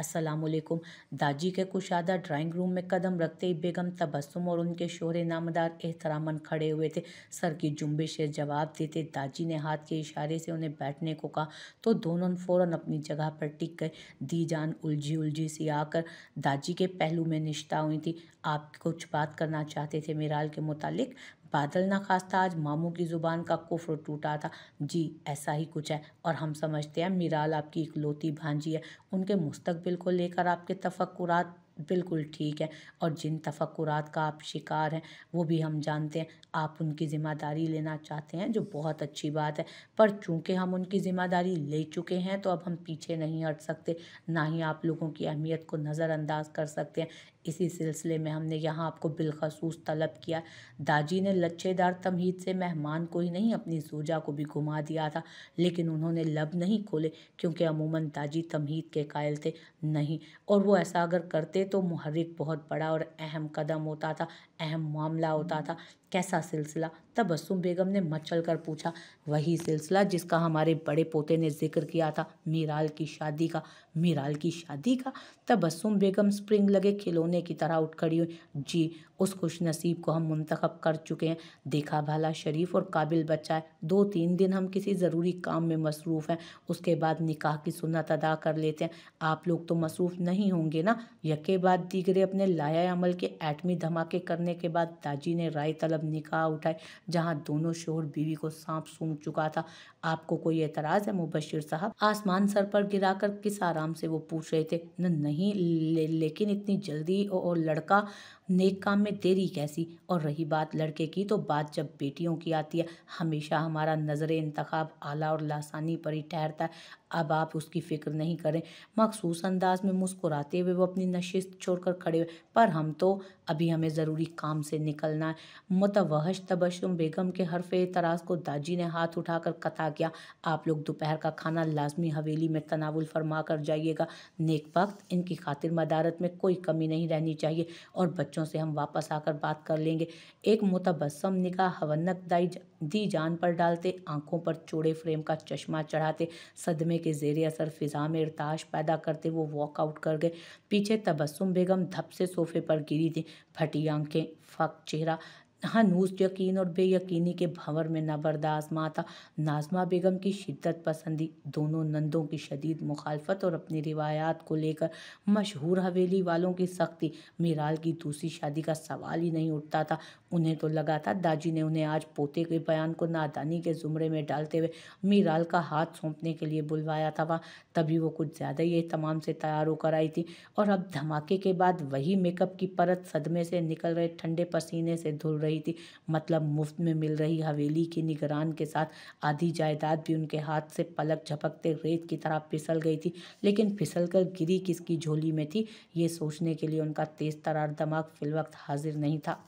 असलकुम दाजी के कुशादा ड्राइंग रूम में कदम रखते ही बेगम तबस्सुम और उनके शोहर नामदार एहतरामन खड़े हुए थे सर की जुम्बिश से जवाब देते दाजी ने हाथ के इशारे से उन्हें बैठने को कहा तो दोनों फ़ौर अपनी जगह पर टिक गए दी जान उलझी उलझी सी आकर दाजी के पहलू में निश्ता हुई थी आप कुछ बात करना चाहते थे मिराल के मुतालिक बादल ना खास्ता आज मामू की ज़ुबान का कुफर टूटा था जी ऐसा ही कुछ है और हम समझते हैं मिराल आपकी इकलौती भांजी है उनके मुस्तबिल को लेकर आपके तफक्कुरात बिल्कुल ठीक है और जिन तफक्रात का आप शिकार हैं वो भी हम जानते हैं आप उनकी ज़िम्मेदारी लेना चाहते हैं जो बहुत अच्छी बात है पर चूंकि हम उनकी ज़िम्मेदारी ले चुके हैं तो अब हम पीछे नहीं हट सकते ना ही आप लोगों की अहमियत को नज़रअंदाज कर सकते हैं इसी सिलसिले में हमने यहाँ आपको बिलखसूस तलब किया दाजी ने लच्छेदार तमहीद से मेहमान को ही नहीं अपनी सूजा को भी घुमा दिया था लेकिन उन्होंने लब नहीं खोले क्योंकि अमूमन दाजी तमहीद के कायल थे नहीं और वो ऐसा अगर करते तो मुहर्रिक बहुत बड़ा और अहम कदम होता था अहम मामला होता था कैसा सिलसिला तब बस्सुम बेगम ने मचल कर पूछा वही सिलसिला जिसका हमारे बड़े पोते ने जिक्र किया था मीराल की शादी का मीराल की शादी का तब बस्सुम बेगम स्प्रिंग लगे खिलौने की तरह उठ खड़ी हुई जी उस खुश नसीब को हम मंतखब कर चुके हैं देखा भला शरीफ और काबिल बच्चा है दो तीन दिन हम किसी ज़रूरी काम में मसरूफ़ हैं उसके बाद निकाह की सुन्नत अदा कर लेते हैं आप लोग तो मसरूफ़ नहीं होंगे ना यके बाद दीगरे अपने लाया अमल के एटमी धमाके करने के बाद दाजी ने राय तलब निकाह उठाए जहाँ दोनों शोहर बीवी को सांप सूंघ चुका था आपको कोई एतराज़ है मुबशिर साहब आसमान सर पर गिरा कर किस आराम से वो पूछ रहे थे न नहीं ले, लेकिन इतनी जल्दी और लड़का नेक काम में देरी कैसी और रही बात लड़के की तो बात जब बेटियों की आती है हमेशा हमारा नज़र इंतखब आला और लासानी पर ही ठहरता है अब आप उसकी फ़िक्र नहीं करें मखसूस अंदाज में मुस्कुराते हुए वो अपनी नशिस्त छोड़कर खड़े हुए पर हम तो अभी हमें ज़रूरी काम से निकलना है मुतवहश तबशम बेगम के हरफ तराज को दाजी ने हाथ उठाकर कता किया आप लोग दोपहर का खाना लाजमी हवेली में तनावुल फरमा कर जाइएगा नेक वक्त इनकी खातिर मदारत में कोई कमी नहीं रहनी चाहिए और बच्चों से हम वापस आकर बात कर लेंगे एक मुतबसम निका हवनक दाई दी जान पर डालते आंखों पर चौड़े फ्रेम का चश्मा चढ़ाते सदमे के जेर असर फिजा में इरताश पैदा करते वो वॉकआउट कर गए पीछे तबस्सुम बेगम धप से सोफे पर गिरी थी फटी आंखें फक चेहरा हनूस हाँ, यकीन और बेयकीनी के भंवर में नबरदास माता नाजमा बेगम की शिद्दत पसंदी दोनों नंदों की शदीद मुखालफत और अपनी रिवायात को लेकर मशहूर हवेली वालों की सख्ती मीराल की दूसरी शादी का सवाल ही नहीं उठता था उन्हें तो लगा था दाजी ने उन्हें आज पोते के बयान को नादानी के जुमरे में डालते हुए मीराल का हाथ सौंपने के लिए बुलवाया था वहाँ तभी वो कुछ ज़्यादा ही तमाम से तैयार होकर आई थी और अब धमाके के बाद वही मेकअप की परत सदमे से निकल रहे ठंडे पसीने से धुल रही रही थी मतलब मुफ्त में मिल रही हवेली की निगरान के साथ आधी जायदाद भी उनके हाथ से पलक झपकते रेत की तरह फिसल गई थी लेकिन फिसल कर गिरी किसकी झोली में थी ये सोचने के लिए उनका तेज तरार दिमाग फिलवक्त हाजिर नहीं था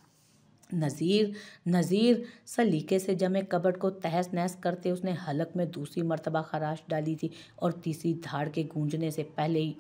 नज़ीर नज़ीर सलीके से जमे कबट को तहस नहस करते उसने हलक में दूसरी मरतबा खराश डाली थी और तीसरी धाड़ के गूंजने से पहले ही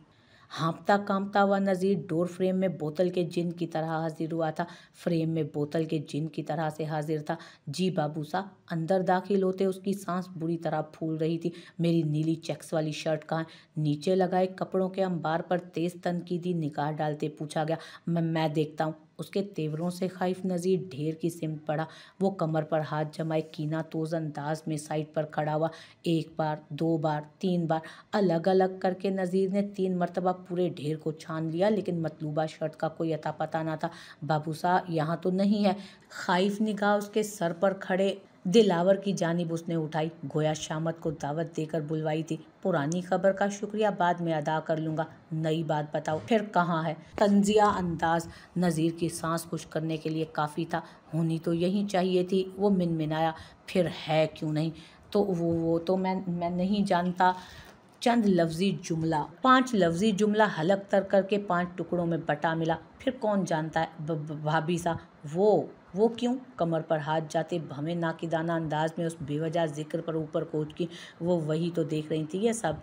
हाँपता कांपता हुआ नज़ीर डोर फ्रेम में बोतल के जिन की तरह हाजिर हुआ था फ्रेम में बोतल के जिन की तरह से हाजिर था जी बाबूसा अंदर दाखिल होते उसकी सांस बुरी तरह फूल रही थी मेरी नीली चेक्स वाली शर्ट कहाँ नीचे लगाए कपड़ों के अंबार पर तेज तनकीदी निकाह डालते पूछा गया मैं मैं देखता हूँ उसके तेवरों से खाइफ नज़ीर ढेर की सिम पड़ा वो कमर पर हाथ जमाए कीना तोज अंदाज में साइड पर खड़ा हुआ एक बार दो बार तीन बार अलग अलग करके नज़ीर ने तीन मरतबा पूरे ढेर को छान लिया लेकिन मतलूबा शर्ट का कोई अता पता ना था बाबूसा यहाँ तो नहीं है खाइफ निगाह उसके सर पर खड़े दिलावर की जानब उसने उठाई गोया शामत को दावत देकर बुलवाई थी पुरानी खबर का शुक्रिया बाद में अदा कर लूँगा नई बात बताओ फिर कहाँ है तंजिया अंदाज नज़ीर की सांस खुश करने के लिए काफ़ी था होनी तो यही चाहिए थी वो मिनमिनाया फिर है क्यों नहीं तो वो वो तो मैं मैं नहीं जानता चंद लफ्जी जुमला पांच लफ्जी जुमला हलक तर करके पांच टुकड़ों में बटा मिला फिर कौन जानता है भाभी सा वो वो क्यों कमर पर हाथ जाते भमे नाकिदाना अंदाज में उस बेवजह जिक्र पर ऊपर कोच की वो वही तो देख रही थी ये सब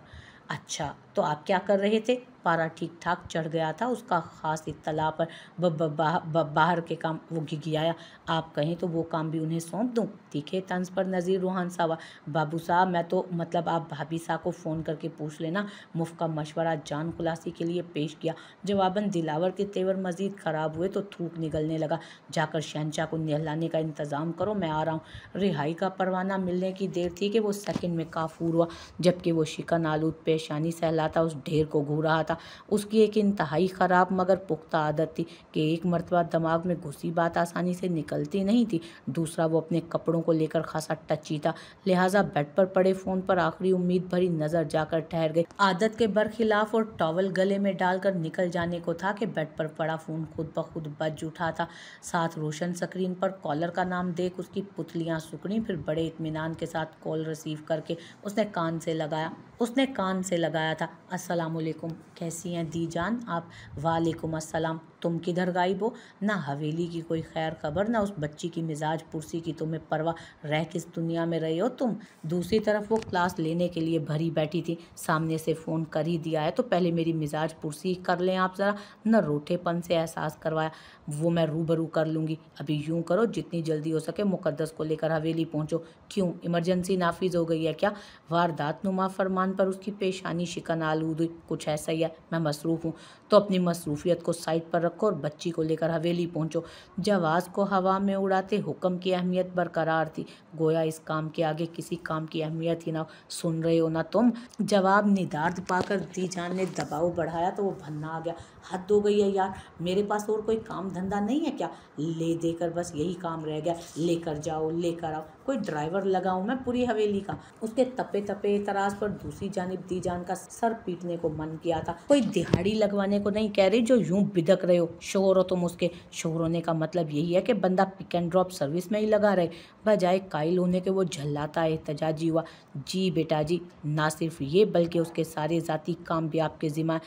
अच्छा तो आप क्या कर रहे थे पारा ठीक ठाक चढ़ गया था उसका ख़ास इतला पर बाहर के काम वो घिघियाया आप कहें तो वो काम भी उन्हें सौंप दूँ तीखे तंज पर नज़ीर रूहान साहबा बाबू साहब मैं तो मतलब आप भाभी साहब को फ़ोन करके पूछ लेना मुफ्त का मशवरा जान खुलासी के लिए पेश किया जवाबन दिलावर के तेवर मज़ीद ख़राब हुए तो थूक निकलने लगा जाकर शहनशाह को नहलाने का इंतज़ाम करो मैं आ रहा हूँ रिहाई का परवाना मिलने की देर थी कि वो सेकंड में काफूर हुआ जबकि वो शिकन आलूद पेशानी सहला रहा था उस ढेर को घू रहा था उसकी एक इंतहाई ख़राब मगर पुख्ता आदत थी कि एक मरतबा दिमाग में घुसी बात आसानी से निकलती नहीं थी दूसरा वो अपने कपड़ों को लेकर खासा टची था लिहाजा बेड पर पड़े फ़ोन पर आखिरी उम्मीद भरी नज़र जाकर ठहर गई आदत के बरखिलाफ और टॉवल गले में डालकर निकल जाने को था कि बेड पर पड़ा फ़ोन खुद ब खुद बज उठा था साथ रोशन स्क्रीन पर कॉलर का नाम देख उसकी पुतलियाँ सुकड़ी फिर बड़े इतमान के साथ कॉल रिसीव करके उसने कान से लगाया उसने कान से लगाया था अस्सलाम वालेकुम कैसी हैं दी जान आप वालेकुम अस्सलाम तुम किधर गायब हो ना हवेली की कोई खैर खबर ना उस बच्ची की मिजाज पुरसी की तुम्हें परवाह रह किस दुनिया में रहे हो तुम दूसरी तरफ वो क्लास लेने के लिए भरी बैठी थी सामने से फ़ोन कर ही दिया है तो पहले मेरी मिजाज पुरसी कर लें आप ज़रा न रोठेपन से एहसास करवाया वो मैं रूबरू कर लूँगी अभी यूँ करो जितनी जल्दी हो सके मुकदस को लेकर हवेली पहुँचो क्यों इमरजेंसी नाफिज हो गई है क्या वारदात नुमा फरमान दुकान पर उसकी पेशानी शिकन आलू कुछ ऐसा ही है मैं मसरूफ़ हूँ तो अपनी मसरूफियत को साइड पर रखो और बच्ची को लेकर हवेली पहुँचो जवाज को हवा में उड़ाते हुक्म की अहमियत बरकरार थी गोया इस काम के आगे किसी काम की अहमियत ही ना सुन रहे हो ना तुम जवाब निदार्द पाकर दी जान ने दबाव बढ़ाया तो वो भन्ना आ गया हद हो गई है यार मेरे पास और कोई काम धंधा नहीं है क्या ले देकर बस यही काम रह गया लेकर जाओ लेकर आओ कोई ड्राइवर लगाऊं मैं पूरी हवेली का उसके तपे तपे तराज पर दूसरी जानब दी जान का सर पीटने को मन किया था कोई दिहाड़ी लगवाने को नहीं कह रही जो यूं बिदक रहे हो शोर हो तुम उसके शोर होने का मतलब यही है कि बंदा पिक एंड ड्रॉप सर्विस में ही लगा रहे बजाय कायल होने के वो झल्लाता एहतजाजी हुआ जी बेटा जी ना सिर्फ ये बल्कि उसके सारे ज़ाती काम भी आपके ज़िम्मा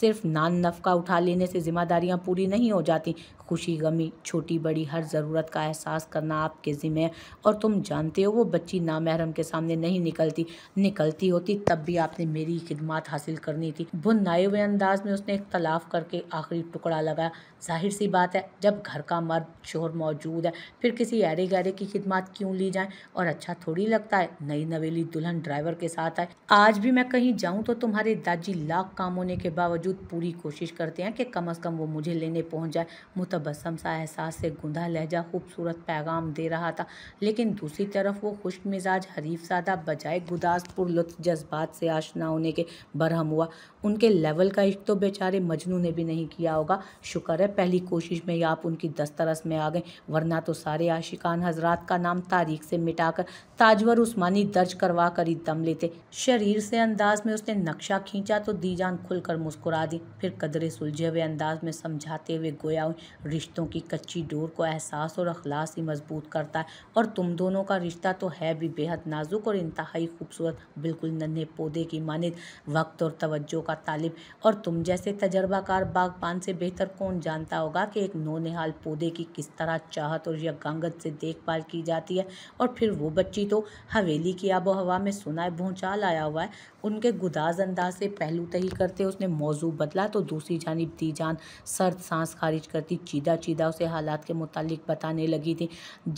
सिर्फ नान नफका उठा लेने से ज़िम्मेदारियाँ पूरी नहीं हो जाती खुशी गमी छोटी बड़ी हर ज़रूरत का एहसास करना आपके ज़िम्मे और तुम जानते हो वो बच्ची ना महरम के सामने नहीं निकलती निकलती होती तब भी आपने मेरी खिदमत हासिल करनी थी भुनाए हुए अंदाज में उसने इख्तलाफ करके आखिरी टुकड़ा लगाया जाहिर सी बात है जब घर का मर्द शोर मौजूद है फिर किसी ऐरे गहरे की खिदमत क्यों ली जाए और अच्छा थोड़ी लगता है नई नवेली दुल्हन ड्राइवर के साथ आए आज भी मैं कहीं जाऊँ तो तुम्हारे दादी लाख काम होने के बावजूद पूरी कोशिश करते हैं कि कम अज़ कम वो मुझे लेने पहुँच जाए मुतबसम सा एहसास से गुंधा लहजा खूबसूरत पैगाम दे रहा था लेकिन दूसरी तरफ वो खुश मिजाज हरीफ सादा बजाय गुदासपुर लुत्फ जज्बात से आशना होने के बरहम हुआ उनके लेवल का इश्क तो बेचारे मजनू ने भी नहीं किया होगा शुक्र है पहली कोशिश में आप उनकी दस्तरस में आ गए वरना तो सारे आशिकान हजरात का नाम तारीख से मिटाकर ताजवर उस्मानी दर्ज करवा कर ही दम लेते शरीर से अंदाज में उसने नक्शा खींचा तो दीजान खुलकर मुस्कुरा दी फिर कदरे सुलझे हुए अंदाज में समझाते हुए गोया हुई रिश्तों की कच्ची डोर को एहसास और अखलास ही मजबूत करता है और तुम दोनों का रिश्ता तो है भी बेहद नाजुक और इंतहाई खूबसूरत बिल्कुल नन्हे पौधे की मानद वक्त और तवज्जो का तालिब और तुम जैसे तजर्बाकार बागबान से बेहतर कौन जानता होगा कि एक नौनिहाल पौधे की किस तरह चाहत और यज्ञांगत से देखभाल की जाती है और फिर वो बच्ची तो हवेली की आबो हवा में सुनाए भूचाल आया हुआ है उनके गुदाज अंदाज से पहलू तही करते उसने मौजू बदला तो दूसरी जानब दी जान सर्द सांस खारिज करती चीदा चीदा उसे हालात के मुतालिक बताने लगी थी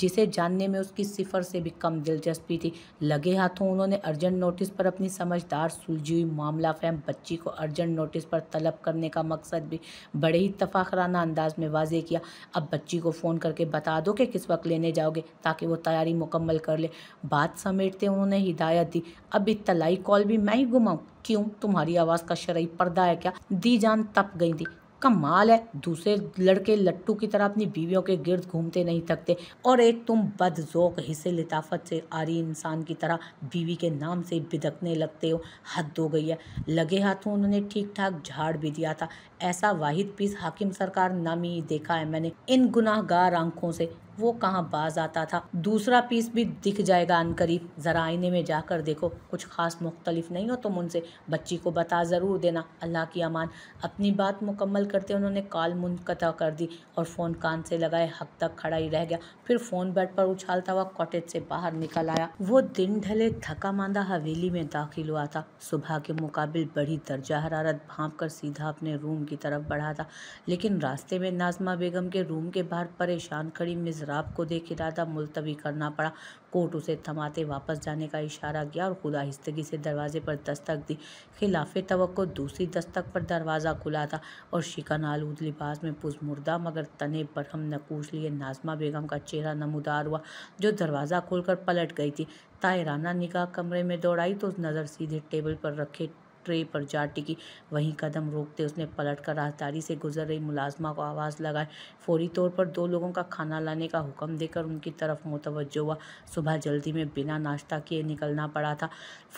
जिसे जानने में उसकी सिफर से भी कम दिलचस्पी थी लगे हाथों उन्होंने अर्जेंट नोटिस पर अपनी समझदार सुलझी हुई मामला फैम बच्ची को अर्जेंट नोटिस पर तलब करने का मकसद भी बड़े ही तफाखराना अंदाज में वाजे किया अब बच्ची को फ़ोन करके बता दो कि किस वक्त लेने जाओगे ताकि वो तैयारी मुकम्मल कर ले बात समेटते उन्होंने हिदायत दी अब इतलाई कॉल भी मैं ही घुमाऊँ क्यों तुम्हारी आवाज़ का शरय पर्दा है क्या दी जान तप गई थी कमाल है दूसरे लड़के लट्टू की तरह अपनी बीवियों के गिर्द घूमते नहीं थकते और एक तुम बदजोक हिस्से लिताफत से आरी इंसान की तरह बीवी के नाम से बिदकने लगते हो हद हो गई है लगे हाथों उन्होंने ठीक ठाक झाड़ भी दिया था ऐसा वाहिद पीस हाकिम सरकार नामी ही देखा है मैंने इन गुनाहगार आंखों से वो कहाँ बाज आता था दूसरा पीस भी दिख जाएगा अनकरीब ज़रा आईने में जाकर देखो कुछ ख़ास मुख्तलिफ नहीं हो तुम उनसे बच्ची को बता ज़रूर देना अल्लाह की अमान अपनी बात मुकम्मल करते उन्होंने कॉल मुनकता कर दी और फ़ोन कान से लगाए हक तक खड़ा ही रह गया फिर फ़ोन बेड पर उछालता हुआ कॉटेज से बाहर निकल आया वो दिन ढले थका मांदा हवेली में दाखिल हुआ था सुबह के मुकाबिल बड़ी दर्जा हरारत भाप कर सीधा अपने रूम की तरफ बढ़ा था लेकिन रास्ते में नाजमा बेगम के रूम के बाहर परेशान खड़ी मिजराब को देख इरादा मुलतवी करना पड़ा कोर्ट उसे थमाते वापस जाने का इशारा किया और खुदा हिस्तगी से दरवाजे पर दस्तक दी खिलाफ तो दूसरी दस्तक पर दरवाज़ा खुला था और शिकन आलूद लिबास में पुजमुर्दा मगर तने पर हम नकूश लिए नाजमा बेगम का चेहरा नमदार हुआ जो दरवाज़ा खोलकर पलट गई थी तायराना निगाह कमरे में दौड़ाई तो नज़र सीधे टेबल पर रखे ट्रे पर जा टिकी वहीं कदम रोकते उसने पलट कर राहदारी से गुजर रही मुलाजमा को आवाज़ लगाए फौरी तौर पर दो लोगों का खाना लाने का हुक्म देकर उनकी तरफ मुतवजो हुआ सुबह जल्दी में बिना नाश्ता किए निकलना पड़ा था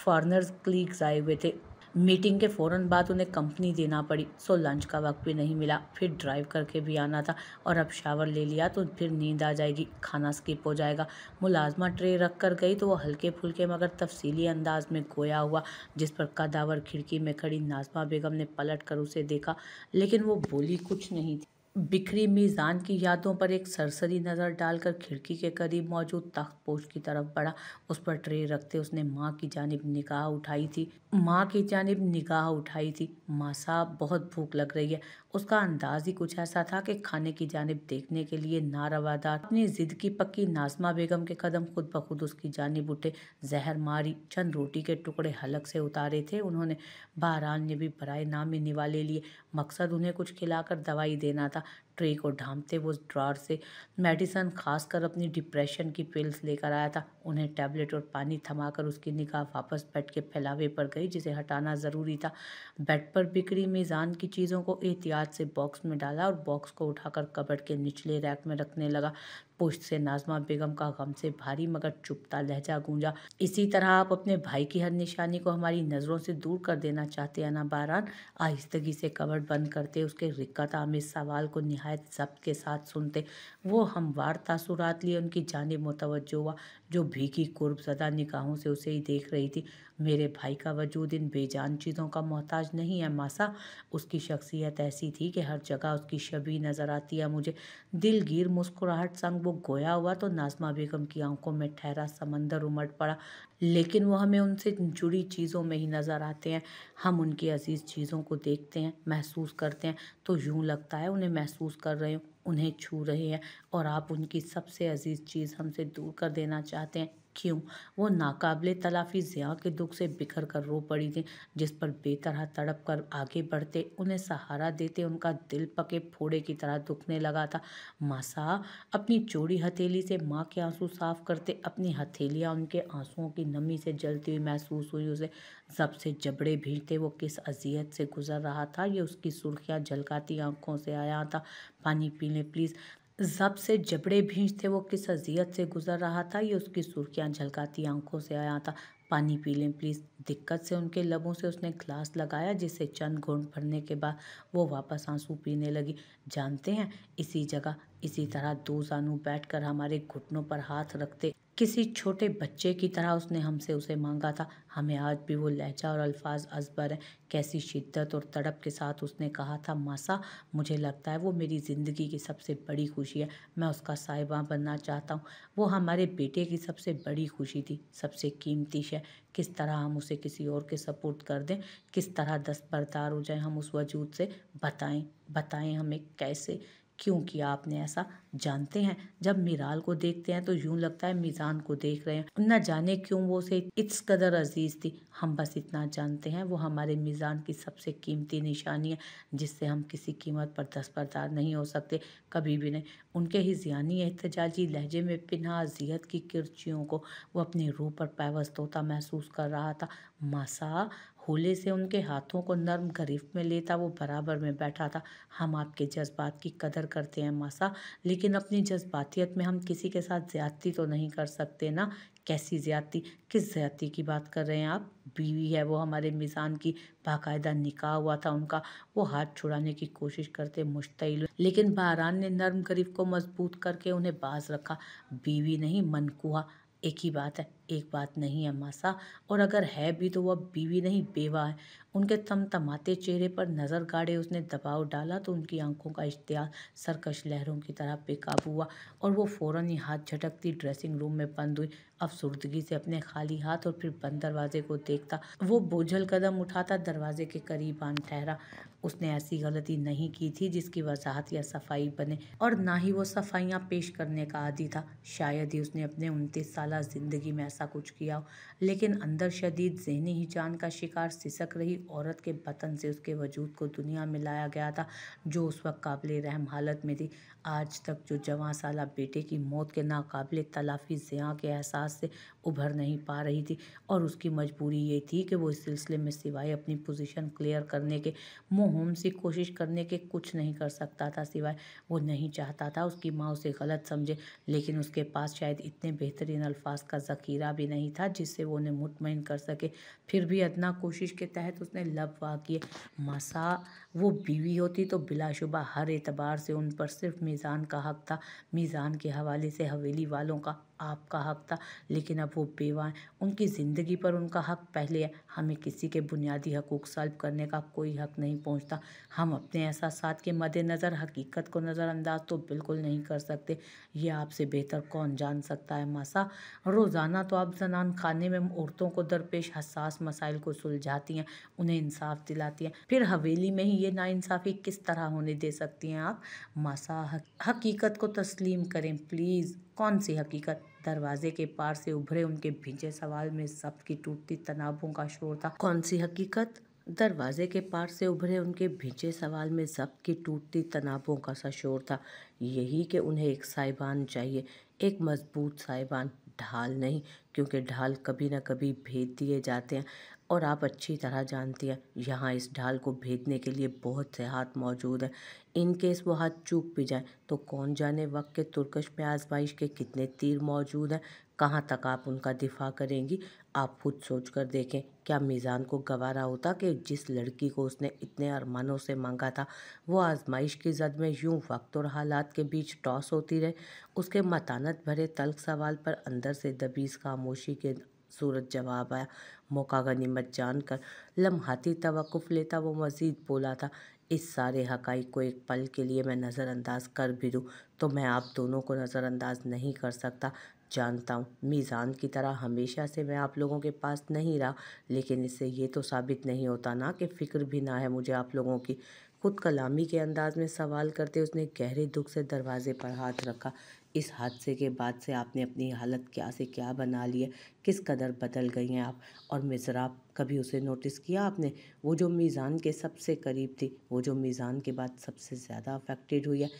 फॉरनर्स क्लीग्स आए हुए थे मीटिंग के फ़ौर बाद उन्हें कंपनी देना पड़ी सो लंच का वक्त भी नहीं मिला फिर ड्राइव करके भी आना था और अब शावर ले लिया तो फिर नींद आ जाएगी खाना स्किप हो जाएगा मुलाजमा ट्रे रख कर गई तो वो हल्के फुलके मगर तफसीली अंदाज में गोया हुआ जिस पर कदावर खिड़की में खड़ी नाजमा बेगम ने पलट कर उसे देखा लेकिन वो बोली कुछ नहीं थी बिखरी मीज़ान की यादों पर एक सरसरी नज़र डालकर खिड़की के करीब मौजूद तख्त पोश की तरफ बढ़ा उस पर ट्रे रखते उसने माँ की जानब निगाह उठाई थी माँ की जानब निगाह उठाई थी माँ साहब बहुत भूख लग रही है उसका अंदाज ही कुछ ऐसा था कि खाने की जानब देखने के लिए ना रवादार अपनी जिद की पक्की नाजमा बेगम के कदम खुद ब खुद उसकी जानब उठे जहर मारी चंद रोटी के टुकड़े हलक से उतारे थे उन्होंने बहरान ने भी बरए नाम में निवाले लिए मकसद उन्हें कुछ खिलाकर दवाई देना था ट्रे को ढांपते वो ड्रार से मेडिसन खासकर अपनी डिप्रेशन की पिल्स लेकर आया था उन्हें टैबलेट और पानी थमाकर उसकी निगाह वापस बेड के फैलावे पर गई जिसे हटाना ज़रूरी था बेड पर बिक्री मीज़ान की चीज़ों को एहतियात से बॉक्स में डाला और बॉक्स को उठाकर कबड़ के निचले रैक में रखने लगा पुष्ट से नाजमा बेगम का गम से भारी मगर चुपता लहजा गूंजा इसी तरह आप अपने भाई की हर निशानी को हमारी नज़रों से दूर कर देना चाहते हैं ना बारान आहिस्तगी से कवर बंद करते उसके रिक्कत आमिर सवाल को नहायत जब्त के साथ सुनते वो वार तासुरात लिए उनकी जानब मुतवजो हुआ जो भीखी कुर्ब सदा निकाहों से उसे ही देख रही थी मेरे भाई का वजूद इन बेजान चीज़ों का मोहताज नहीं है मासा उसकी शख्सियत ऐसी थी कि हर जगह उसकी छवि नज़र आती है मुझे दिलगिर मुस्कुराहट संग वो गोया हुआ तो नाजमा बेगम की आंखों में ठहरा समंदर उमट पड़ा लेकिन वो हमें उनसे जुड़ी चीज़ों में ही नज़र आते हैं हम उनकी अजीज़ चीज़ों को देखते हैं महसूस करते हैं तो यूँ लगता है उन्हें महसूस कर रहे हो उन्हें छू रहे हैं और आप उनकी सबसे अजीज़ चीज़ हमसे दूर कर देना चाहते हैं क्यों वो नाकाबले तलाफी ज़िया के दुख से बिखर कर रो पड़ी थी जिस पर बेतरह तड़प कर आगे बढ़ते उन्हें सहारा देते उनका दिल पके फोड़े की तरह दुखने लगा था मासा अपनी चोरी हथेली से माँ के आंसू साफ करते अपनी हथेलियाँ उनके आंसुओं की नमी से जलती हुई महसूस हुई उसे जब से जबड़े भीड़ते वो किस अजियत से गुजर रहा था ये उसकी सुर्खियाँ झलकाती आंखों से आया था पानी पी लें प्लीज़ ज़ब से जबड़े भींचते वो किस अजियत से गुजर रहा था ये उसकी सुर्खियाँ झलकाती आंखों से आया था पानी पी लें प्लीज़ दिक्कत से उनके लबों से उसने ग्लास लगाया जिसे चंद घोंट भरने के बाद वो वापस आंसू पीने लगी जानते हैं इसी जगह इसी तरह दो जानू बैठकर हमारे घुटनों पर हाथ रखते किसी छोटे बच्चे की तरह उसने हमसे उसे मांगा था हमें आज भी वो लहजा और अल्फाज अजबर हैं कैसी शिद्दत और तड़प के साथ उसने कहा था मासा मुझे लगता है वो मेरी ज़िंदगी की सबसे बड़ी खुशी है मैं उसका साहिबा बनना चाहता हूँ वो हमारे बेटे की सबसे बड़ी खुशी थी सबसे कीमती शय किस तरह हम उसे किसी और के सपोर्ट कर दें किस तरह दस्तबरदार हो जाए हम उस वजूद से बताएँ बताएँ हमें कैसे क्यों किया आपने ऐसा जानते हैं जब मिराल को देखते हैं तो यूं लगता है मीज़ान को देख रहे हैं न जाने क्यों वो उसे इस कदर अजीज़ थी हम बस इतना जानते हैं वो हमारे मीज़ान की सबसे कीमती निशानी है जिससे हम किसी कीमत पर दस्तरदार नहीं हो सकते कभी भी नहीं उनके ही जियानी एहतजाजी लहजे में पिना जीत की किरचियों को वो अपनी रूह पर पैवस्त होता महसूस कर रहा था मासा होले से उनके हाथों को नर्म गरीफ में लेता वो बराबर में बैठा था हम आपके जज्बात की कदर करते हैं मासा लेकिन अपनी जज्बातीत में हम किसी के साथ ज़्यादती तो नहीं कर सकते ना कैसी ज़्यादती किस ज़्यादती की बात कर रहे हैं आप बीवी है वो हमारे मिज़ान की बाकायदा निकाह हुआ था उनका वो हाथ छुड़ाने की कोशिश करते मुश्तिल लेकिन बहरान ने नर्म गरीब को मजबूत करके उन्हें बाज रखा बीवी नहीं मनकुहा एक ही बात है एक बात नहीं है मासा और अगर है भी तो वह बीवी नहीं बेवा है उनके तमतमाते चेहरे पर नज़र गाड़े उसने दबाव डाला तो उनकी आंखों का इश्तिया सरकश लहरों की तरह बेकाबू हुआ और वो फौरन ही हाथ झटकती ड्रेसिंग रूम में बंद हुई अफसुर्दगी से अपने खाली हाथ और फिर बंद दरवाजे को देखता वो बोझल कदम उठाता दरवाजे के करीब आन ठहरा उसने ऐसी गलती नहीं की थी जिसकी वजाहत या सफाई बने और ना ही वो सफाइयाँ पेश करने का आदि था शायद ही उसने अपने उनतीस साल ज़िंदगी में ऐसा कुछ किया हो लेकिन अंदर शदीद जहनी ही जान का शिकार सिसक रही औरत के बतन से उसके वजूद को दुनिया में लाया गया था जो उस वक्त काबिल रहम हालत में थी आज तक जो जवां साला बेटे की मौत के नाकबिल तलाफी ज़िया के एहसास से उभर नहीं पा रही थी और उसकी मजबूरी ये थी कि वो इस सिलसिले में सिवाय अपनी पोजीशन क्लियर करने के मुहम से कोशिश करने के कुछ नहीं कर सकता था सिवाय वो नहीं चाहता था उसकी माँ उसे गलत समझे लेकिन उसके पास शायद इतने बेहतरीन अल्फाज का ज़खीरा भी नहीं था जिससे वो उन्हें मुतमिन कर सके फिर भी अदना कोशिश के तहत उसने लब किए मसा वो बीवी होती तो बिलाशुबा हर एतबार से उन पर सिर्फ मीज़ान का हक था मीज़ान के हवाले से हवेली वालों का आपका हक था लेकिन अब वो बेवाएँ उनकी ज़िंदगी पर उनका हक पहले है हमें किसी के बुनियादी हकूक़ सल्ब करने का कोई हक नहीं पहुंचता हम अपने एहसास के मद्देनज़र हकीकत को नज़रअंदाज तो बिल्कुल नहीं कर सकते ये आपसे बेहतर कौन जान सकता है मासा रोज़ाना तो आप जनान खाने में औरतों को दरपेश हसास मसाइल को सुलझाती हैं उन्हें इंसाफ दिलाती हैं फिर हवेली में ही ये नाइंसाफ़ी किस तरह होने दे सकती हैं आप मासा हक, हकीकत को तस्लीम करें प्लीज़ कौन सी हकीकत दरवाजे के पार से उभरे उनके भिजे सवाल में सब की टूटती तनावों का शोर था कौन सी हकीकत दरवाजे के पार से उभरे उनके भिजे सवाल में जब्त की टूटती तनावों का सा शोर था यही कि उन्हें एक साहिबान चाहिए एक मजबूत साहिबान ढाल नहीं क्योंकि ढाल कभी ना कभी भेद दिए जाते हैं और आप अच्छी तरह जानती हैं यहाँ इस ढाल को भेदने के लिए बहुत से हाथ मौजूद हैं इन केस वो हाथ चूक भी जाए तो कौन जाने वक्त के तुर्कश में आजमाइश के कितने तीर मौजूद हैं कहाँ तक आप उनका दिफा करेंगी आप खुद सोच कर देखें क्या मिज़ान को गवारा होता कि जिस लड़की को उसने इतने अरमानों से मांगा था वो आजमाइश की जद में यूं वक्त और हालात के बीच टॉस होती रहे उसके मतानत भरे तल्ख सवाल पर अंदर से दबीस खामोशी के सूरज जवाब आया मौका गनीमत जान कर लम्हाती तवक़ुफ़ लेता वो मज़ीद बोला था इस सारे हकाई को एक पल के लिए मैं नज़रअंदाज कर भी दूँ तो मैं आप दोनों को नज़रअंदाज नहीं कर सकता जानता हूँ मीज़ान की तरह हमेशा से मैं आप लोगों के पास नहीं रहा लेकिन इससे ये तो साबित नहीं होता ना कि फ़िक्र भी ना है मुझे आप लोगों की खुद कलामी के अंदाज में सवाल करते उसने गहरे दुख से दरवाज़े पर हाथ रखा इस हादसे के बाद से आपने अपनी हालत क्या से क्या बना ली है किस कदर बदल गई हैं आप और मिज़राब कभी उसे नोटिस किया आपने वो जो मीज़ान के सबसे करीब थी वो जो मीज़ान के बाद सबसे ज़्यादा अफेक्टेड हुई है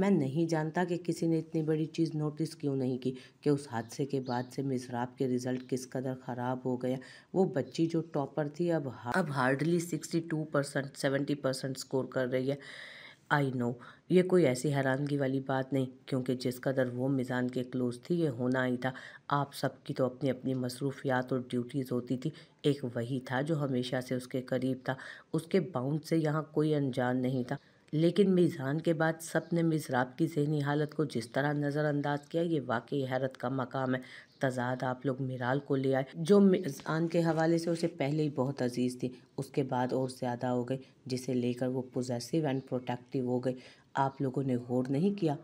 मैं नहीं जानता कि किसी ने इतनी बड़ी चीज़ नोटिस क्यों नहीं की कि उस हादसे के बाद से मिसराब के रिज़ल्ट किस कदर ख़राब हो गया वो बच्ची जो टॉपर थी अब अब hardly sixty two percent seventy percent score कर रही है आई नो ये कोई ऐसी हैरानगी वाली बात नहीं क्योंकि जिस कदर वो मिज़ान के क्लोज थी ये होना ही था आप सबकी तो अपनी अपनी मसरूफियात और ड्यूटीज़ होती थी एक वही था जो हमेशा से उसके करीब था उसके बाउंड से यहाँ कोई अनजान नहीं था लेकिन मिज़ान के बाद सब ने मिजराब की जहनी हालत को जिस तरह नज़रअंदाज किया ये वाकई हैरत का मकाम है तजाद आप लोग मिराल को ले आए जो मिजान के हवाले से उसे पहले ही बहुत अजीज़ थी उसके बाद और ज़्यादा हो गई जिसे लेकर वो पोजेसिव एंड प्रोटेक्टिव हो गई आप लोगों ने गौर नहीं किया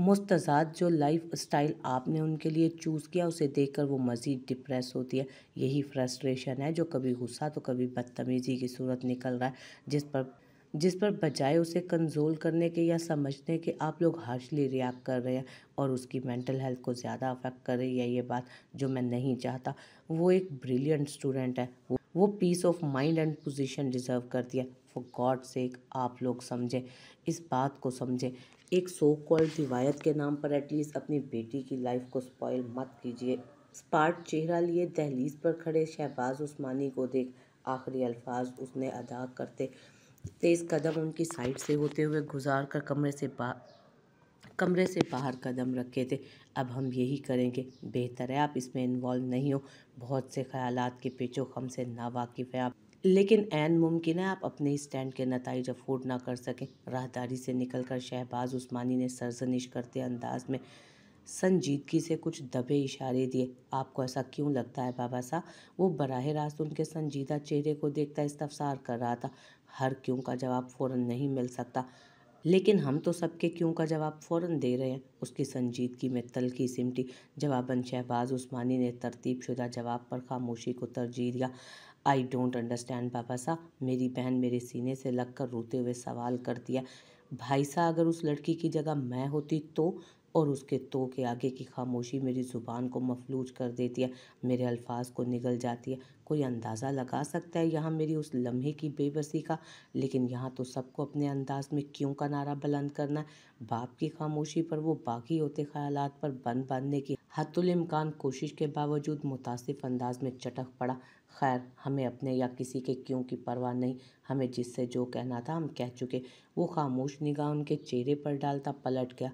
मुस्तजाद जो लाइफ स्टाइल आपने उनके लिए चूज़ किया उसे देखकर वो मज़ीद डिप्रेस होती है यही फ्रस्ट्रेशन है जो कभी गुस्सा तो कभी बदतमीज़ी की सूरत निकल रहा है जिस पर जिस पर बजाय उसे कंजोल करने के या समझने के आप लोग हार्शली रिएक्ट कर रहे हैं और उसकी मेंटल हेल्थ को ज़्यादा अफेक्ट कर रही है ये बात जो मैं नहीं चाहता वो एक ब्रिलियंट स्टूडेंट है वो वो peace of mind and position deserve करती है फॉर गॉड सेक आप लोग समझें इस बात को समझें एक सो कॉल्ड रिवायत के नाम पर एटलीस्ट अपनी बेटी की लाइफ को स्पॉयल मत कीजिए स्पार्ट चेहरा लिए दहलीज पर खड़े शहबाज उस्मानी को देख आखिरी अल्फाज उसने अदा करते तेज़ कदम उनकी साइड से होते हुए गुजार कर कमरे से बाहर कमरे से बाहर कदम रखे थे अब हम यही करेंगे बेहतर है आप इसमें इन्वॉल्व नहीं हो बहुत से ख्यालात के पेचो खम से नावाकिफ़ है आप लेकिन एन मुमकिन है आप अपने स्टैंड के नतज अफोर्ड ना कर सकें राहदारी से निकल कर शहबाज उस्मानी ने सरजनिश करते अंदाज में संजीदगी से कुछ दबे इशारे दिए आपको ऐसा क्यों लगता है बाबा साहब वो बराह रास्त उनके संजीदा चेहरे को देखता इस्तफसार कर रहा था हर क्यों का जवाब फ़ौर नहीं मिल सकता लेकिन हम तो सबके क्यों का जवाब फ़ौर दे रहे हैं उसकी संजीदगी में तलखी सिमटी जवाबन शहबाज उस्मानी ने तरतीब शुदा जवाब पर खामोशी को तरजीह दिया आई डोंट अंडरस्टैंड पापा साहब मेरी बहन मेरे सीने से लग कर रोते हुए सवाल कर दिया भाई साहब अगर उस लड़की की जगह मैं होती तो और उसके तो के आगे की खामोशी मेरी ज़ुबान को मफलूज कर देती है मेरे अल्फाज को निगल जाती है कोई अंदाज़ा लगा सकता है यहाँ मेरी उस लम्हे की बेबसी का लेकिन यहाँ तो सबको अपने अंदाज में क्यों का नारा बुलंद करना है बाप की खामोशी पर वो बाकी होते ख्याल पर बंद बांधने की हतुलमकान कोशिश के बावजूद मुतासिफ अंदाज में चटक पड़ा खैर हमें अपने या किसी के क्यों की परवाह नहीं हमें जिससे जो कहना था हम कह चुके वो खामोश निगाह उनके चेहरे पर डालता पलट गया